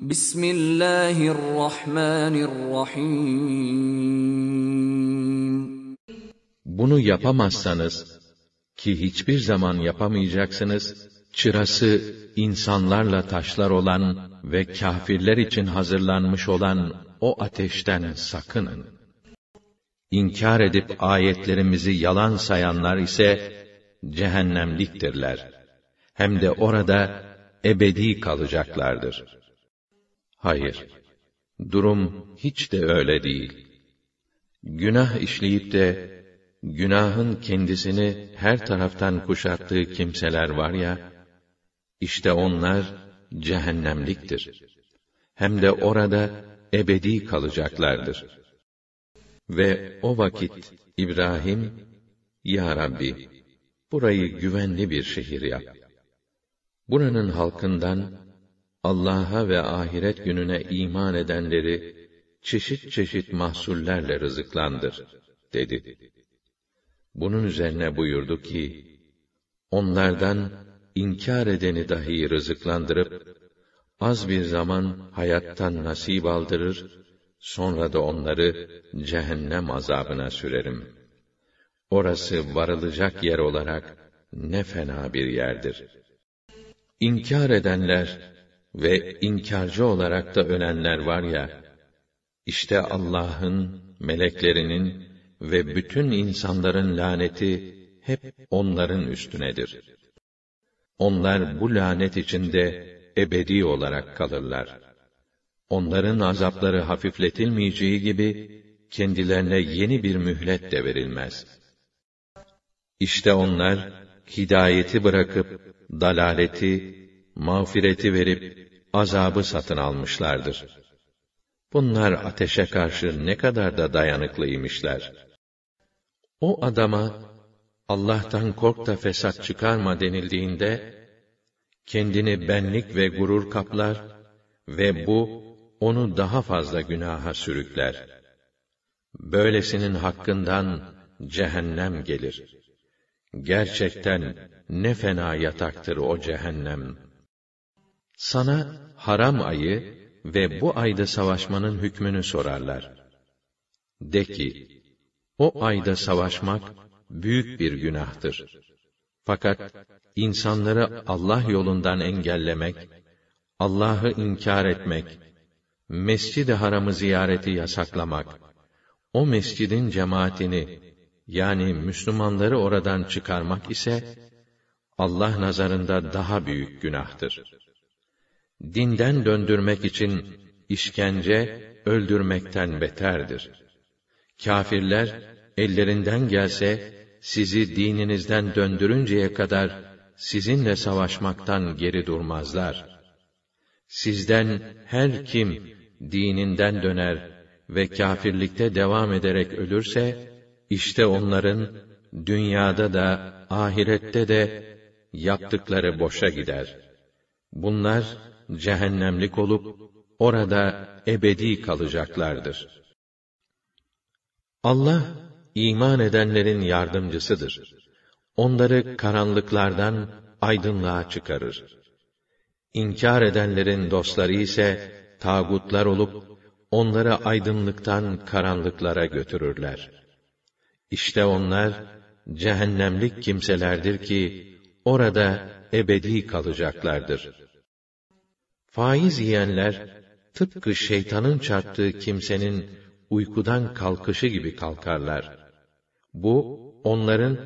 Bismillahirrahmanirrahim. Bunu yapamazsanız ki hiçbir zaman yapamayacaksınız, çırası insanlarla taşlar olan ve kâfirler için hazırlanmış olan o ateşten sakının. İnkar edip ayetlerimizi yalan sayanlar ise cehennemliktirler. Hem de orada ebedi kalacaklardır.'' Hayır. Durum hiç de öyle değil. Günah işleyip de günahın kendisini her taraftan kuşattığı kimseler var ya işte onlar cehennemliktir. Hem de orada ebedi kalacaklardır. Ve o vakit İbrahim ya Rabbi burayı güvenli bir şehir yap. Buranın halkından Allah'a ve ahiret gününe iman edenleri çeşit çeşit mahsullerle rızıklandır dedi. Bunun üzerine buyurdu ki: Onlardan inkar edeni dahi rızıklandırıp az bir zaman hayattan nasip aldırır, sonra da onları cehennem azabına sürerim. Orası varılacak yer olarak ne fena bir yerdir. İnkar edenler ve inkarcı olarak da ölenler var ya, işte Allah'ın, meleklerinin ve bütün insanların laneti hep onların üstünedir. Onlar bu lanet içinde ebedi olarak kalırlar. Onların azapları hafifletilmeyeceği gibi kendilerine yeni bir mühlet de verilmez. İşte onlar hidayeti bırakıp dalaleti mağfireti verip azabı satın almışlardır. Bunlar ateşe karşı ne kadar da dayanıklıymışlar. O adama Allah'tan kork da fesat çıkarma denildiğinde kendini benlik ve gurur kaplar ve bu onu daha fazla günaha sürükler. Böylesinin hakkından cehennem gelir. Gerçekten ne fena yataktır o cehennem.'' Sana haram ayı ve bu ayda savaşmanın hükmünü sorarlar. De ki, o ayda savaşmak büyük bir günahtır. Fakat insanları Allah yolundan engellemek, Allah'ı inkar etmek, Mescid-i Haram'ı ziyareti yasaklamak, o mescidin cemaatini yani Müslümanları oradan çıkarmak ise Allah nazarında daha büyük günahtır dinden döndürmek için işkence öldürmekten beterdir. Kafirler ellerinden gelse sizi dininizden döndürünceye kadar sizinle savaşmaktan geri durmazlar. Sizden her kim dininden döner ve kafirlikte devam ederek ölürse işte onların dünyada da ahirette de yaptıkları boşa gider. Bunlar cehennemlik olup orada ebedi kalacaklardır. Allah iman edenlerin yardımcısıdır. Onları karanlıklardan aydınlığa çıkarır. İnkar edenlerin dostları ise tağutlar olup onları aydınlıktan karanlıklara götürürler. İşte onlar cehennemlik kimselerdir ki orada ebedi kalacaklardır.'' Faiz yiyenler, tıpkı şeytanın çarptığı kimsenin uykudan kalkışı gibi kalkarlar. Bu, onların,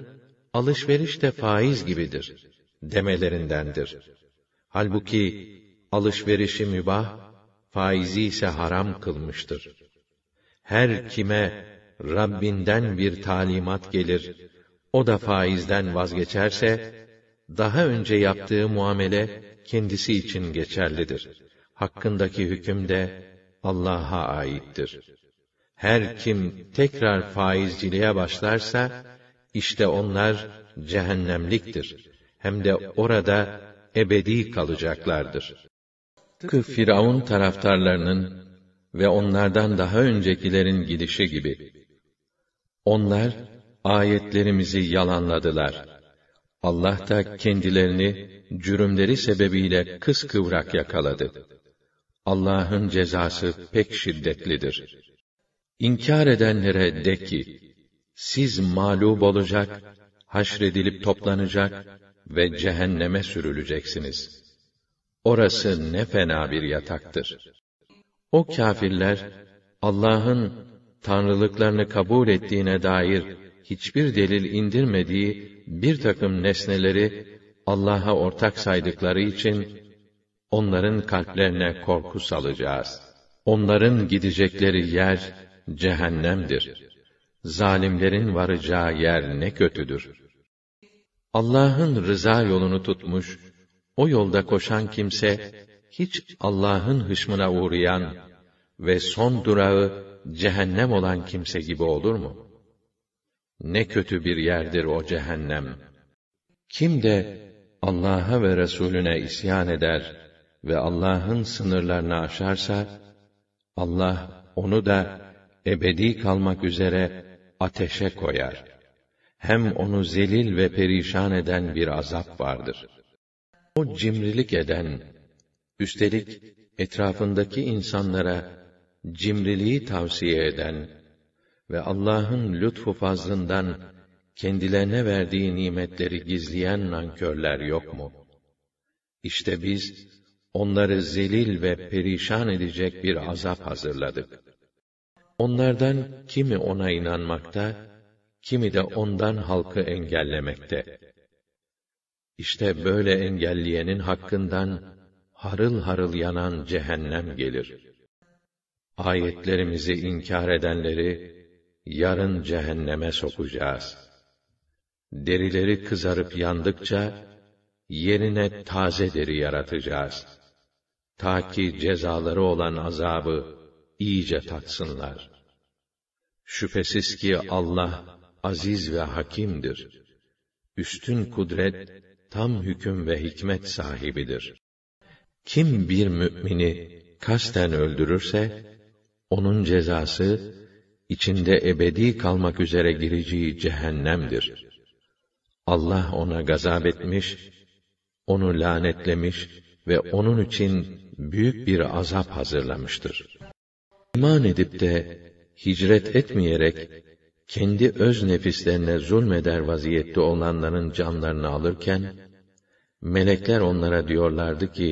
alışveriş de faiz gibidir, demelerindendir. Halbuki, alışverişi mübah, faizi ise haram kılmıştır. Her kime, Rabbinden bir talimat gelir, o da faizden vazgeçerse, daha önce yaptığı muamele kendisi için geçerlidir. Hakkındaki hüküm de Allah'a aittir. Her kim tekrar faizciliğe başlarsa işte onlar cehennemliktir. Hem de orada ebedi kalacaklardır. Tıpkı Firavun taraftarlarının ve onlardan daha öncekilerin gidişi gibi. Onlar ayetlerimizi yalanladılar. Allah da kendilerini cürümleri sebebiyle kıskıvrak yakaladı. Allah'ın cezası pek şiddetlidir. İnkar edenlere de ki, siz mağlup olacak, haşredilip toplanacak ve cehenneme sürüleceksiniz. Orası ne fena bir yataktır. O kâfirler, Allah'ın tanrılıklarını kabul ettiğine dair hiçbir delil indirmediği bir takım nesneleri Allah'a ortak saydıkları için onların kalplerine korku salacağız. Onların gidecekleri yer cehennemdir. Zalimlerin varacağı yer ne kötüdür. Allah'ın rıza yolunu tutmuş, o yolda koşan kimse hiç Allah'ın hışmına uğrayan ve son durağı cehennem olan kimse gibi olur mu?' Ne kötü bir yerdir o cehennem. Kim de Allah'a ve Resulüne isyan eder ve Allah'ın sınırlarını aşarsa, Allah onu da ebedi kalmak üzere ateşe koyar. Hem onu zelil ve perişan eden bir azap vardır. O cimrilik eden, üstelik etrafındaki insanlara cimriliği tavsiye eden, ve Allah'ın lütfu fazlından kendilerine verdiği nimetleri gizleyen nankörler yok mu? İşte biz onları zelil ve perişan edecek bir azap hazırladık. Onlardan kimi ona inanmakta, kimi de ondan halkı engellemekte. İşte böyle engelleyenin hakkından harıl harıl yanan cehennem gelir. Ayetlerimizi inkar edenleri yarın cehenneme sokacağız. Derileri kızarıp yandıkça, yerine taze deri yaratacağız. Ta ki cezaları olan azabı iyice tatsınlar. Şüphesiz ki Allah aziz ve hakimdir. Üstün kudret, tam hüküm ve hikmet sahibidir. Kim bir mümini kasten öldürürse, onun cezası içinde ebedi kalmak üzere gireceği cehennemdir. Allah ona gazap etmiş, onu lanetlemiş ve onun için büyük bir azap hazırlamıştır. İman edip de hicret etmeyerek kendi öz nefislerine zulmeder vaziyette olanların canlarını alırken melekler onlara diyorlardı ki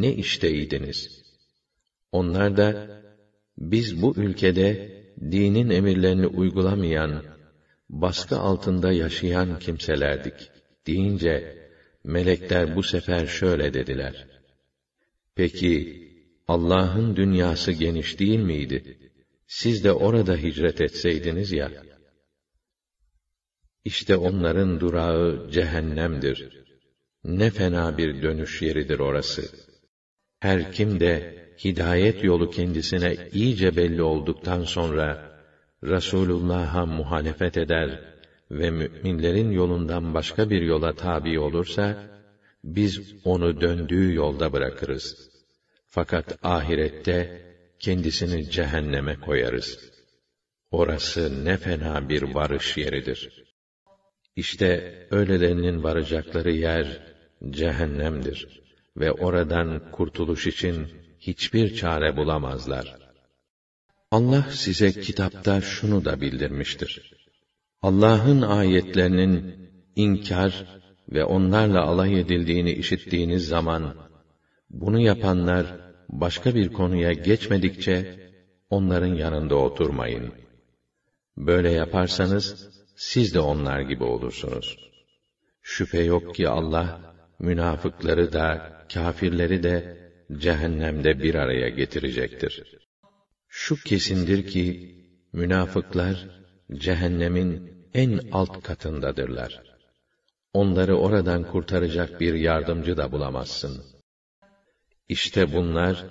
ne işteydiniz? Onlar da biz bu ülkede dinin emirlerini uygulamayan, baskı altında yaşayan kimselerdik deyince melekler bu sefer şöyle dediler. Peki Allah'ın dünyası geniş değil miydi? Siz de orada hicret etseydiniz ya. İşte onların durağı cehennemdir. Ne fena bir dönüş yeridir orası. Her kim de hidayet yolu kendisine iyice belli olduktan sonra Rasulullah'a muhalefet eder ve müminlerin yolundan başka bir yola tabi olursa biz onu döndüğü yolda bırakırız. Fakat ahirette kendisini cehenneme koyarız. Orası ne fena bir varış yeridir. İşte öylelerinin varacakları yer cehennemdir ve oradan kurtuluş için hiçbir çare bulamazlar. Allah size kitapta şunu da bildirmiştir. Allah'ın ayetlerinin inkar ve onlarla alay edildiğini işittiğiniz zaman bunu yapanlar başka bir konuya geçmedikçe onların yanında oturmayın. Böyle yaparsanız siz de onlar gibi olursunuz. Şüphe yok ki Allah münafıkları da kafirleri de cehennemde bir araya getirecektir. Şu kesindir ki münafıklar cehennemin en alt katındadırlar. Onları oradan kurtaracak bir yardımcı da bulamazsın. İşte bunlar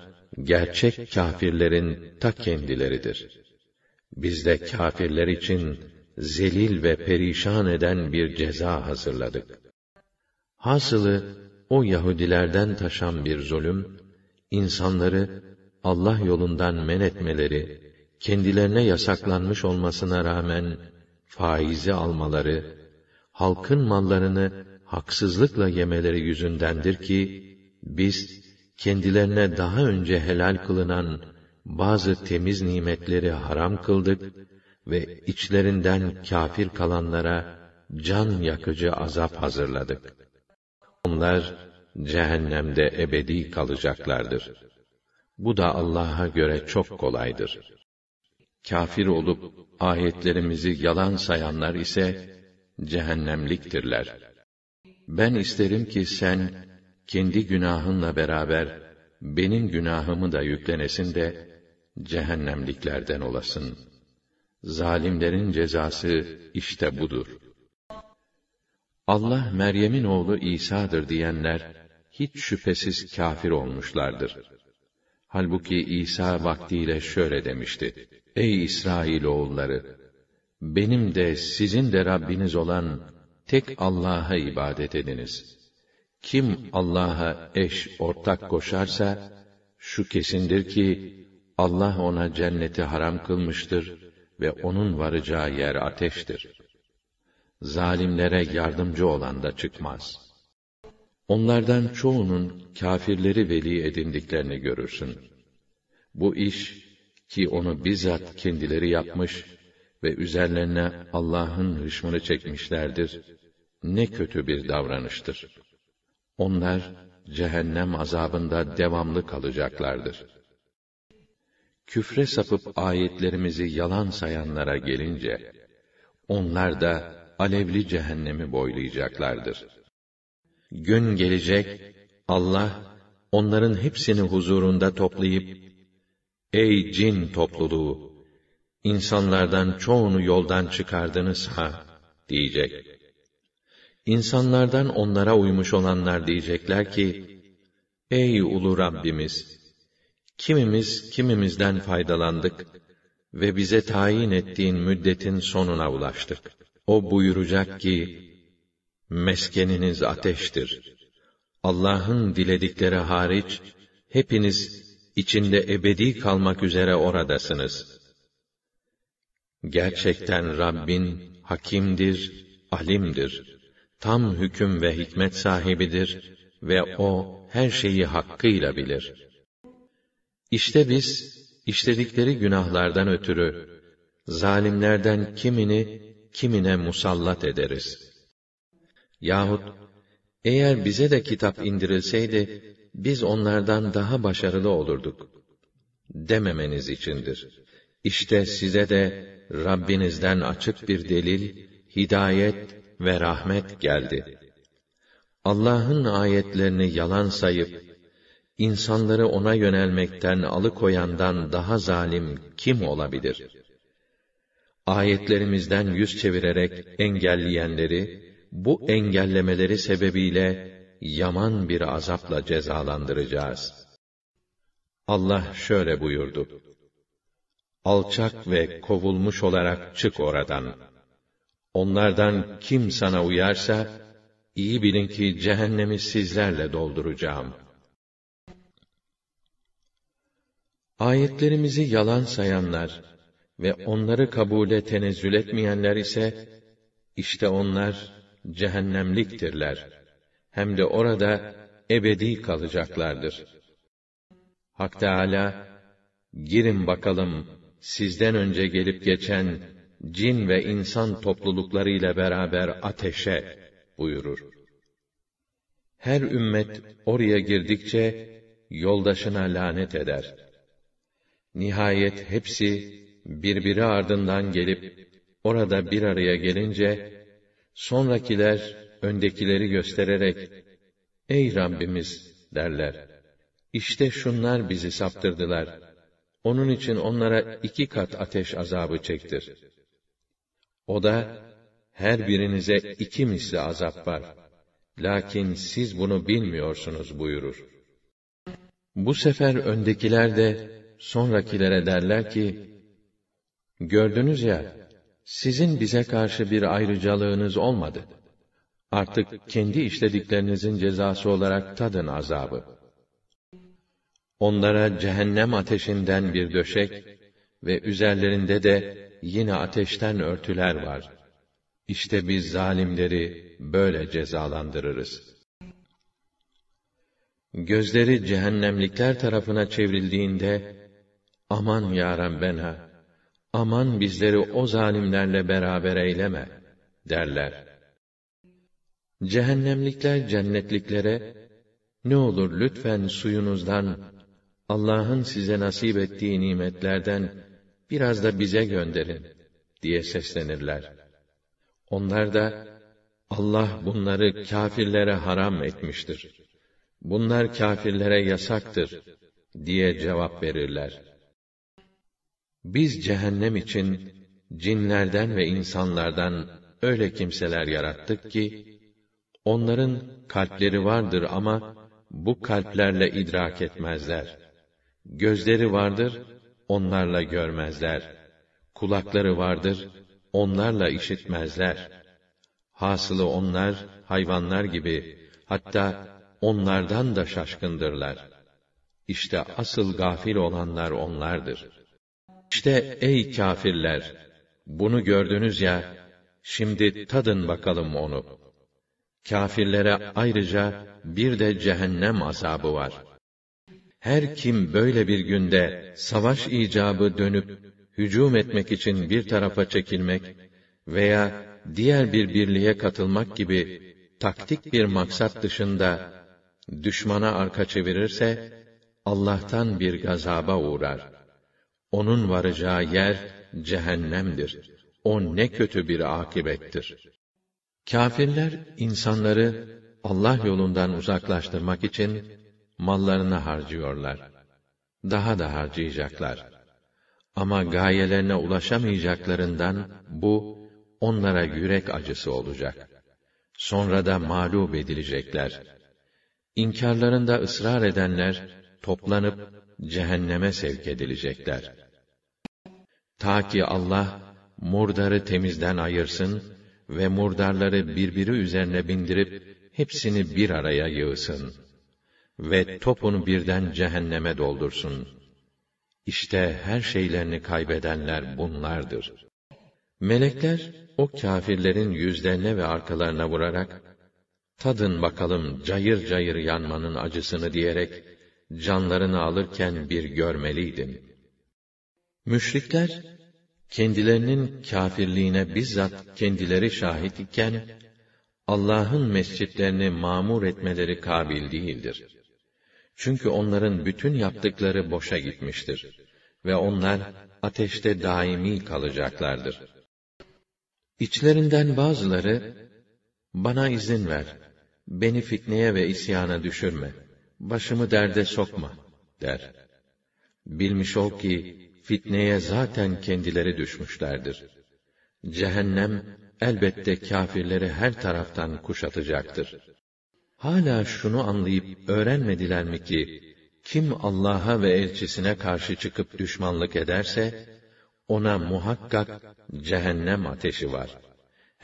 gerçek kâfirlerin ta kendileridir. Biz de kâfirler için zelil ve perişan eden bir ceza hazırladık. Hasılı o Yahudilerden taşan bir zulüm insanları Allah yolundan men etmeleri, kendilerine yasaklanmış olmasına rağmen faizi almaları, halkın mallarını haksızlıkla yemeleri yüzündendir ki biz kendilerine daha önce helal kılınan bazı temiz nimetleri haram kıldık ve içlerinden kafir kalanlara can yakıcı azap hazırladık. Onlar cehennemde ebedi kalacaklardır. Bu da Allah'a göre çok kolaydır. Kafir olup ayetlerimizi yalan sayanlar ise cehennemliktirler. Ben isterim ki sen kendi günahınla beraber benim günahımı da yüklenesin de cehennemliklerden olasın. Zalimlerin cezası işte budur. Allah Meryem'in oğlu İsa'dır diyenler hiç şüphesiz kafir olmuşlardır. Halbuki İsa vaktiyle şöyle demişti: Ey İsrail oğulları, benim de sizin de Rabbiniz olan tek Allah'a ibadet ediniz. Kim Allah'a eş ortak koşarsa şu kesindir ki Allah ona cenneti haram kılmıştır ve onun varacağı yer ateştir. Zalimlere yardımcı olan da çıkmaz.'' Onlardan çoğunun kâfirleri veli edindiklerini görürsün. Bu iş ki onu bizzat kendileri yapmış ve üzerlerine Allah'ın hışmını çekmişlerdir. Ne kötü bir davranıştır. Onlar cehennem azabında devamlı kalacaklardır. Küfre sapıp ayetlerimizi yalan sayanlara gelince onlar da alevli cehennemi boylayacaklardır. Gün gelecek, Allah, onların hepsini huzurunda toplayıp, Ey cin topluluğu! insanlardan çoğunu yoldan çıkardınız ha, diyecek. İnsanlardan onlara uymuş olanlar diyecekler ki, Ey ulu Rabbimiz! Kimimiz kimimizden faydalandık ve bize tayin ettiğin müddetin sonuna ulaştık. O buyuracak ki, meskeniniz ateştir. Allah'ın diledikleri hariç, hepiniz içinde ebedi kalmak üzere oradasınız. Gerçekten Rabbin hakimdir, alimdir. Tam hüküm ve hikmet sahibidir ve o her şeyi hakkıyla bilir. İşte biz işledikleri günahlardan ötürü zalimlerden kimini kimine musallat ederiz.'' Yahut eğer bize de kitap indirilseydi biz onlardan daha başarılı olurduk dememeniz içindir. İşte size de Rabbinizden açık bir delil, hidayet ve rahmet geldi. Allah'ın ayetlerini yalan sayıp insanları ona yönelmekten alıkoyandan daha zalim kim olabilir? Ayetlerimizden yüz çevirerek engelleyenleri bu engellemeleri sebebiyle yaman bir azapla cezalandıracağız. Allah şöyle buyurdu. Alçak ve kovulmuş olarak çık oradan. Onlardan kim sana uyarsa, iyi bilin ki cehennemi sizlerle dolduracağım. Ayetlerimizi yalan sayanlar ve onları kabule tenezzül etmeyenler ise, işte onlar cehennemliktirler. Hem de orada ebedi kalacaklardır. Hak Teâlâ, girin bakalım sizden önce gelip geçen cin ve insan topluluklarıyla beraber ateşe buyurur. Her ümmet oraya girdikçe yoldaşına lanet eder. Nihayet hepsi birbiri ardından gelip orada bir araya gelince Sonrakiler öndekileri göstererek "Ey Rabbimiz!" derler. İşte şunlar bizi saptırdılar. Onun için onlara iki kat ateş azabı çektir. O da her birinize iki misli azap var. Lakin siz bunu bilmiyorsunuz buyurur. Bu sefer öndekiler de sonrakilere derler ki, Gördünüz ya, sizin bize karşı bir ayrıcalığınız olmadı. Artık kendi işlediklerinizin cezası olarak tadın azabı. Onlara cehennem ateşinden bir döşek ve üzerlerinde de yine ateşten örtüler var. İşte biz zalimleri böyle cezalandırırız. Gözleri cehennemlikler tarafına çevrildiğinde, aman ya Rabbena, aman bizleri o zalimlerle beraber eyleme derler. Cehennemlikler cennetliklere ne olur lütfen suyunuzdan Allah'ın size nasip ettiği nimetlerden biraz da bize gönderin diye seslenirler. Onlar da Allah bunları kâfirlere haram etmiştir. Bunlar kâfirlere yasaktır diye cevap verirler. Biz cehennem için cinlerden ve insanlardan öyle kimseler yarattık ki onların kalpleri vardır ama bu kalplerle idrak etmezler. Gözleri vardır, onlarla görmezler. Kulakları vardır, onlarla işitmezler. Hasılı onlar hayvanlar gibi hatta onlardan da şaşkındırlar. İşte asıl gafil olanlar onlardır.'' İşte ey kâfirler! Bunu gördünüz ya, şimdi tadın bakalım onu. Kâfirlere ayrıca bir de cehennem azabı var. Her kim böyle bir günde savaş icabı dönüp hücum etmek için bir tarafa çekilmek veya diğer bir birliğe katılmak gibi taktik bir maksat dışında düşmana arka çevirirse Allah'tan bir gazaba uğrar. Onun varacağı yer cehennemdir. O ne kötü bir akibettir. Kafirler insanları Allah yolundan uzaklaştırmak için mallarını harcıyorlar. Daha da harcayacaklar. Ama gayelerine ulaşamayacaklarından bu onlara yürek acısı olacak. Sonra da mağlup edilecekler. İnkarlarında ısrar edenler toplanıp cehenneme sevk edilecekler.'' Ta ki Allah murdarı temizden ayırsın ve murdarları birbiri üzerine bindirip hepsini bir araya yığsın ve topunu birden cehenneme doldursun. İşte her şeylerini kaybedenler bunlardır. Melekler o kâfirlerin yüzlerine ve arkalarına vurarak tadın bakalım cayır cayır yanmanın acısını diyerek canlarını alırken bir görmeliydin. Müşrikler, kendilerinin kâfirliğine bizzat kendileri şahit iken, Allah'ın mescitlerini mamur etmeleri kabil değildir. Çünkü onların bütün yaptıkları boşa gitmiştir. Ve onlar ateşte daimi kalacaklardır. İçlerinden bazıları, bana izin ver, beni fitneye ve isyana düşürme, başımı derde sokma, der. Bilmiş ol ki, fitneye zaten kendileri düşmüşlerdir. Cehennem elbette kâfirleri her taraftan kuşatacaktır. Hala şunu anlayıp öğrenmediler mi ki kim Allah'a ve elçisine karşı çıkıp düşmanlık ederse ona muhakkak cehennem ateşi var.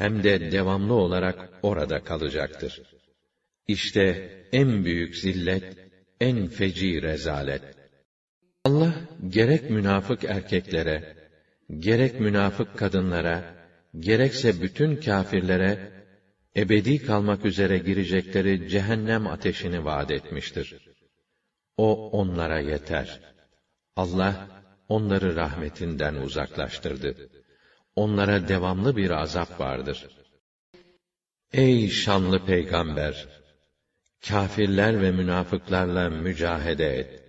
Hem de devamlı olarak orada kalacaktır. İşte en büyük zillet, en feci rezalet gerek münafık erkeklere, gerek münafık kadınlara, gerekse bütün kâfirlere ebedi kalmak üzere girecekleri cehennem ateşini vaat etmiştir. O onlara yeter. Allah onları rahmetinden uzaklaştırdı. Onlara devamlı bir azap vardır. Ey şanlı peygamber, kâfirler ve münafıklarla mücahede et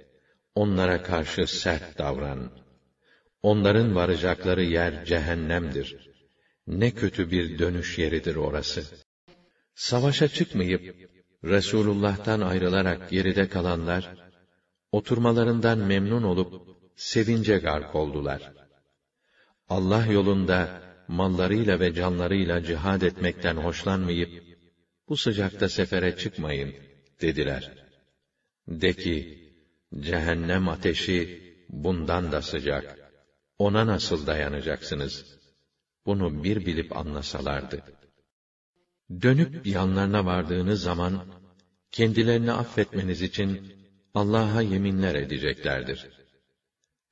onlara karşı sert davran. Onların varacakları yer cehennemdir. Ne kötü bir dönüş yeridir orası. Savaşa çıkmayıp, Resulullah'tan ayrılarak geride kalanlar, oturmalarından memnun olup, sevince gark oldular. Allah yolunda, mallarıyla ve canlarıyla cihad etmekten hoşlanmayıp, bu sıcakta sefere çıkmayın, dediler. De ki, Cehennem ateşi bundan da sıcak. Ona nasıl dayanacaksınız? Bunu bir bilip anlasalardı. Dönüp yanlarına vardığınız zaman, kendilerini affetmeniz için Allah'a yeminler edeceklerdir.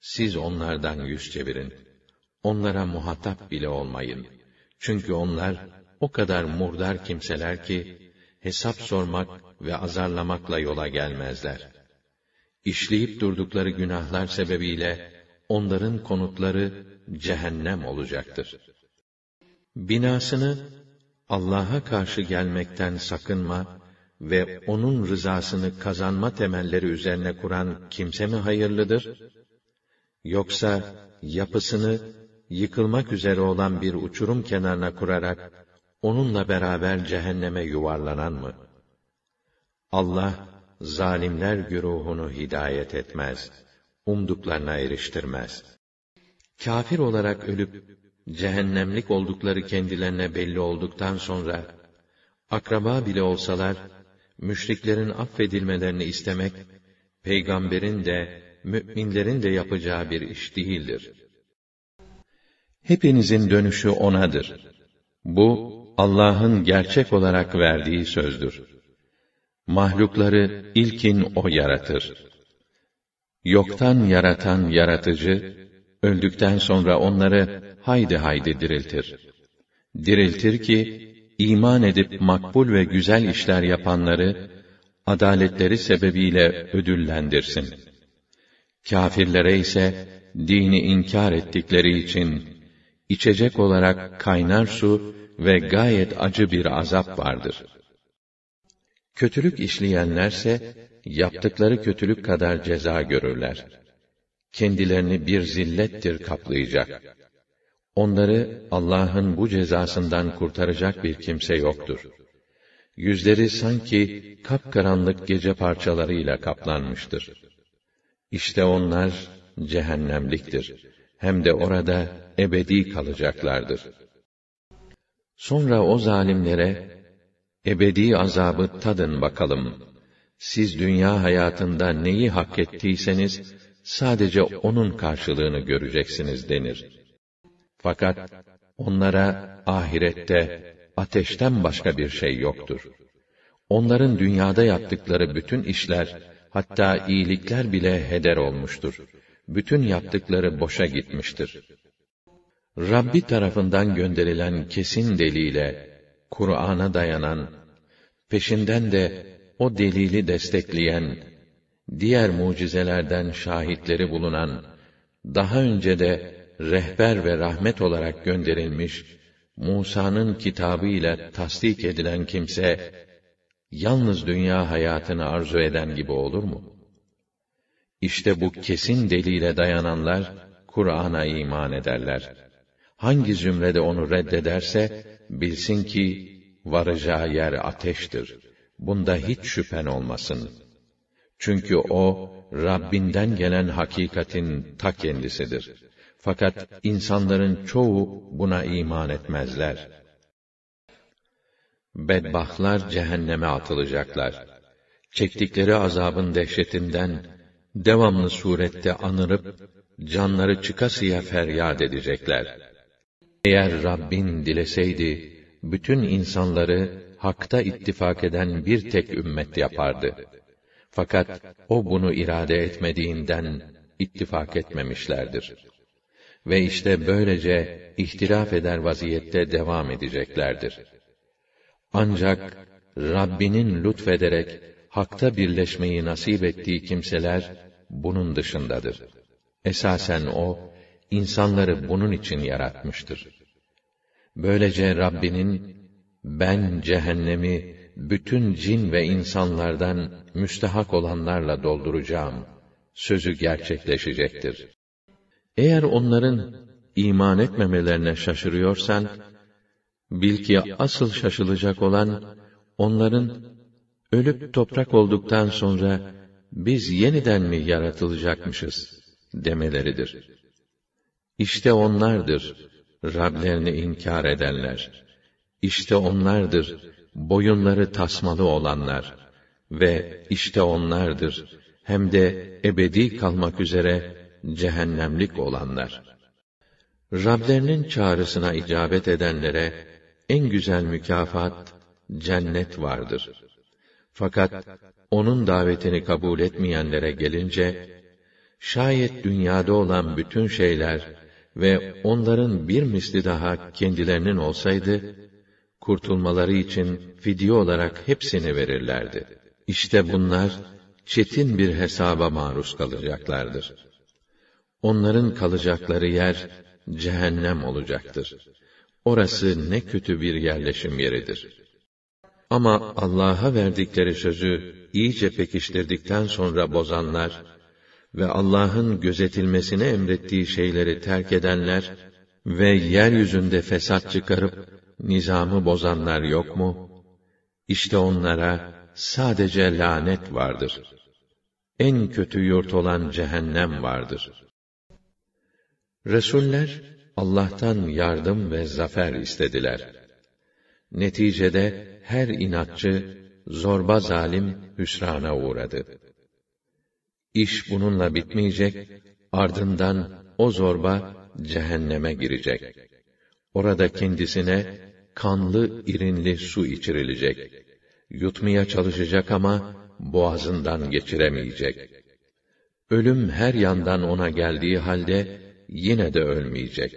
Siz onlardan yüz çevirin. Onlara muhatap bile olmayın. Çünkü onlar o kadar murdar kimseler ki hesap sormak ve azarlamakla yola gelmezler.'' işleyip durdukları günahlar sebebiyle onların konutları cehennem olacaktır. Binasını Allah'a karşı gelmekten sakınma ve onun rızasını kazanma temelleri üzerine kuran kimse mi hayırlıdır? Yoksa yapısını yıkılmak üzere olan bir uçurum kenarına kurarak onunla beraber cehenneme yuvarlanan mı? Allah zalimler güruhunu hidayet etmez, umduklarına eriştirmez. Kafir olarak ölüp cehennemlik oldukları kendilerine belli olduktan sonra akraba bile olsalar müşriklerin affedilmelerini istemek peygamberin de müminlerin de yapacağı bir iş değildir. Hepinizin dönüşü onadır. Bu Allah'ın gerçek olarak verdiği sözdür. Mahlukları ilkin o yaratır. Yoktan yaratan yaratıcı, öldükten sonra onları haydi haydi diriltir. Diriltir ki, iman edip makbul ve güzel işler yapanları, adaletleri sebebiyle ödüllendirsin. Kafirlere ise, dini inkar ettikleri için, içecek olarak kaynar su ve gayet acı bir azap vardır.'' Kötülük işleyenlerse yaptıkları kötülük kadar ceza görürler. Kendilerini bir zillettir kaplayacak. Onları Allah'ın bu cezasından kurtaracak bir kimse yoktur. Yüzleri sanki kapkaranlık gece parçalarıyla kaplanmıştır. İşte onlar cehennemliktir. Hem de orada ebedi kalacaklardır. Sonra o zalimlere ebedi azabı tadın bakalım. Siz dünya hayatında neyi hak ettiyseniz, sadece onun karşılığını göreceksiniz denir. Fakat onlara ahirette ateşten başka bir şey yoktur. Onların dünyada yaptıkları bütün işler, hatta iyilikler bile heder olmuştur. Bütün yaptıkları boşa gitmiştir. Rabbi tarafından gönderilen kesin deliyle Kur'an'a dayanan, peşinden de o delili destekleyen, diğer mucizelerden şahitleri bulunan, daha önce de rehber ve rahmet olarak gönderilmiş Musa'nın kitabı ile tasdik edilen kimse yalnız dünya hayatını arzu eden gibi olur mu? İşte bu kesin delile dayananlar Kur'an'a iman ederler. Hangi zümrede onu reddederse Bilsin ki varacağı yer ateştir. Bunda hiç şüphen olmasın. Çünkü o Rabbinden gelen hakikatin ta kendisidir. Fakat insanların çoğu buna iman etmezler. Bedbahtlar cehenneme atılacaklar. Çektikleri azabın dehşetinden devamlı surette anırıp canları çıkasıya feryat edecekler.'' Eğer Rabbin dileseydi, bütün insanları hakta ittifak eden bir tek ümmet yapardı. Fakat o bunu irade etmediğinden ittifak etmemişlerdir. Ve işte böylece ihtilaf eder vaziyette devam edeceklerdir. Ancak Rabbinin lütfederek hakta birleşmeyi nasip ettiği kimseler bunun dışındadır. Esasen o insanları bunun için yaratmıştır. Böylece Rabbinin ben cehennemi bütün cin ve insanlardan müstehak olanlarla dolduracağım sözü gerçekleşecektir. Eğer onların iman etmemelerine şaşırıyorsan bil ki asıl şaşılacak olan onların ölüp toprak olduktan sonra biz yeniden mi yaratılacakmışız demeleridir. İşte onlardır Rablerini inkar edenler. İşte onlardır boyunları tasmalı olanlar ve işte onlardır hem de ebedi kalmak üzere cehennemlik olanlar. Rablerinin çağrısına icabet edenlere en güzel mükafat cennet vardır. Fakat onun davetini kabul etmeyenlere gelince şayet dünyada olan bütün şeyler ve onların bir misli daha kendilerinin olsaydı, kurtulmaları için fidye olarak hepsini verirlerdi. İşte bunlar, çetin bir hesaba maruz kalacaklardır. Onların kalacakları yer, cehennem olacaktır. Orası ne kötü bir yerleşim yeridir. Ama Allah'a verdikleri sözü iyice pekiştirdikten sonra bozanlar, ve Allah'ın gözetilmesine emrettiği şeyleri terk edenler ve yeryüzünde fesat çıkarıp nizamı bozanlar yok mu? İşte onlara sadece lanet vardır. En kötü yurt olan cehennem vardır. Resuller Allah'tan yardım ve zafer istediler. Neticede her inatçı, zorba zalim hüsrana uğradı. İş bununla bitmeyecek, ardından o zorba cehenneme girecek. Orada kendisine kanlı irinli su içirilecek. Yutmaya çalışacak ama boğazından geçiremeyecek. Ölüm her yandan ona geldiği halde yine de ölmeyecek.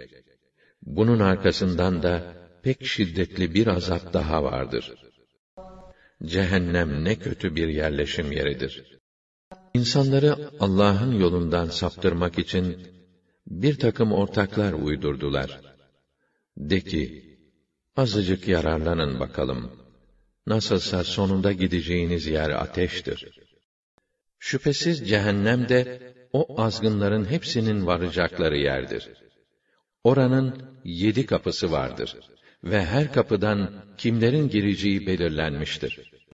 Bunun arkasından da pek şiddetli bir azap daha vardır. Cehennem ne kötü bir yerleşim yeridir. İnsanları Allah'ın yolundan saptırmak için bir takım ortaklar uydurdular. De ki, azıcık yararlanın bakalım. Nasılsa sonunda gideceğiniz yer ateştir. Şüphesiz cehennem de o azgınların hepsinin varacakları yerdir. Oranın yedi kapısı vardır ve her kapıdan kimlerin gireceği belirlenmiştir.''